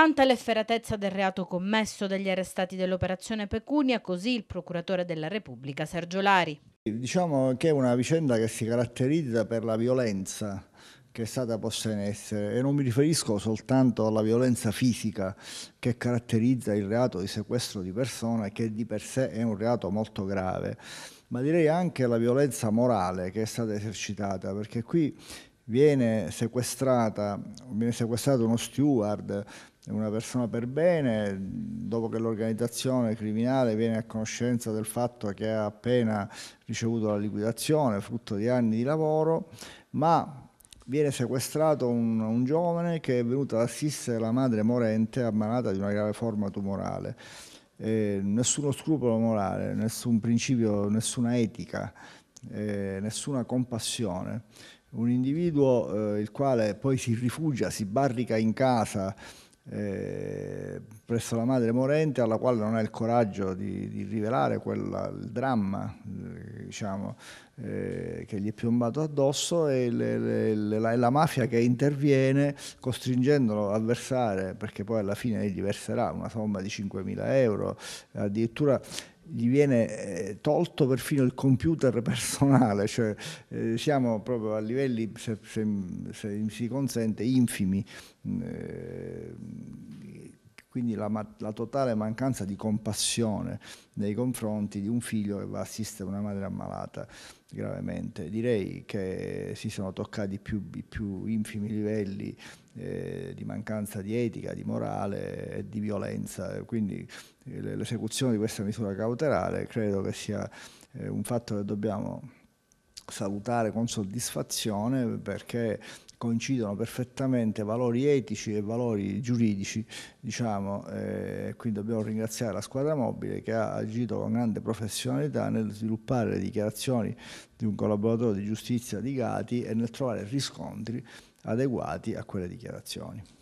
Tanta l'efferatezza del reato commesso dagli arrestati dell'operazione Pecunia, così il procuratore della Repubblica Sergio Lari. Diciamo che è una vicenda che si caratterizza per la violenza che è stata posta in essere e non mi riferisco soltanto alla violenza fisica che caratterizza il reato di sequestro di persona che di per sé è un reato molto grave ma direi anche alla violenza morale che è stata esercitata perché qui viene sequestrata, viene sequestrato uno steward, una persona per bene, dopo che l'organizzazione criminale viene a conoscenza del fatto che ha appena ricevuto la liquidazione, frutto di anni di lavoro, ma viene sequestrato un, un giovane che è venuto ad assistere la madre morente ammalata di una grave forma tumorale. Eh, nessuno scrupolo morale, nessun principio, nessuna etica, eh, nessuna compassione un individuo eh, il quale poi si rifugia, si barrica in casa eh, presso la madre morente alla quale non ha il coraggio di, di rivelare quella, il dramma eh, diciamo, eh, che gli è piombato addosso e le, le, le, la, la, mafia che interviene costringendolo a versare, perché poi alla fine egli verserà una somma di 5.000 euro, addirittura gli viene eh, tolto perfino il computer personale, cioè eh, siamo proprio a livelli, se, se, se, si consente, infimi. Eh, quindi la, la, totale mancanza di compassione nei confronti di un figlio che va a assistere una madre ammalata gravemente. Direi che si sono toccati i più, più infimi livelli eh, di mancanza di etica, di morale e di violenza. Quindi eh, l'esecuzione di questa misura cautelare credo che sia eh, un fatto che dobbiamo salutare con soddisfazione perché coincidono perfettamente valori etici e valori giuridici, diciamo, eh, quindi dobbiamo ringraziare la squadra mobile che ha agito con grande professionalità nel sviluppare le dichiarazioni di un collaboratore di giustizia di Gati e nel trovare riscontri adeguati a quelle dichiarazioni.